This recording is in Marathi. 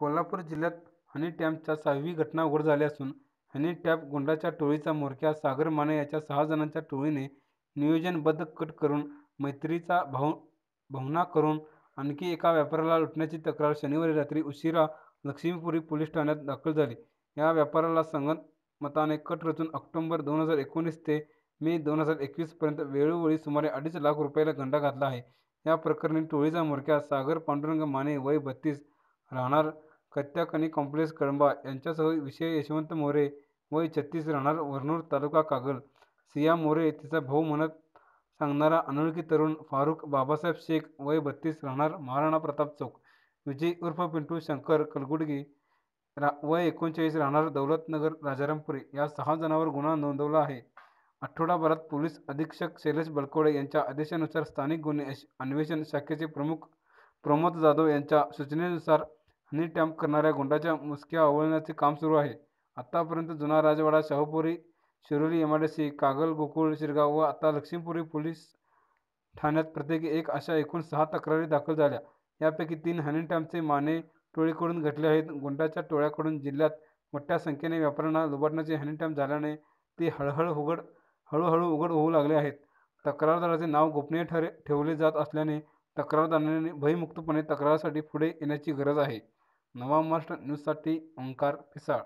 कोल्हापूर जिल्ह्यात हनी टॅम्पच्या सहावी घटना उघड झाली असून हनी टॅप गुंडाच्या टोळीचा म्होरक्या सागर माने याच्या सहा जणांच्या टोळीने नियोजनबद्ध कट करून मैत्रीचा भाव भावना करून आणखी एका व्यापाऱ्याला लुटण्याची तक्रार शनिवारी रात्री उशिरा लक्ष्मीपुरी पोलीस ठाण्यात दाखल झाली या व्यापाऱ्याला मताने कट रचून ऑक्टोंबर दोन हजार एकोणीस ते मे दोन हजार एकवीसपर्यंत वेळोवेळी सुमारे अडीच लाख रुपयाला गंडा घातला आहे या प्रकरणी टोळीचा मोरक्या सागर पांडुरंग माने वय बत्तीस राहणार कत्याकनी आणि कॉम्प्लेक्स कळंबा यांच्यासह विषय यशवंत मोरे वय छत्तीस राहणार वरनूर तालुका कागल सिया मोरे तिचा भाऊ म्हणत सांगणारा अनोळखी तरुण फारुख बाबासाहेब शेख वय बत्तीस राहणार महाराणा प्रताप चौक विजय उर्फ पिंटू शंकर कलगुडगी रा वय एकोणचाळीस राहणार दौलतनगर राजारामपुरी या सहा जणांवर गुन्हा नोंदवला आहे आठवडाभरात पोलीस अधीक्षक शैलेश बलकोडे यांच्या आदेशानुसार स्थानिक गुन्हे अन्वेषण शाखेचे प्रमुख प्रमोद जाधव यांच्या सूचनेनुसार हनी टॅम्प करणाऱ्या गुंडाच्या मुसक्या आवळण्याचे काम सुरू आहे आत्तापर्यंत जुना राजवाडा शाहूपुरी शिरोली सी कागल गोकुळ शिरगाव व आता लक्ष्मीपुरी पोलीस ठाण्यात प्रत्येकी एक अशा एकूण सहा तक्रारी दाखल झाल्या यापैकी तीन हनी टॅम्पचे माने टोळीकडून घटले आहेत गुंडाच्या टोळ्याकडून जिल्ह्यात मोठ्या संख्येने व्यापाऱ्यांना लुबाटण्याचे हनी टॅम्प झाल्याने ते हळहळ उघड हळूहळू उघड होऊ लागले आहेत तक्रारदाराचे नाव गोपनीय ठरे ठेवले जात असल्याने तक्रारदाराने भयमुक्तपणे तक्रारसाठी पुढे येण्याची गरज आहे नवा महाराष्ट्र न्यूजसाठी ओंकार पिसाळ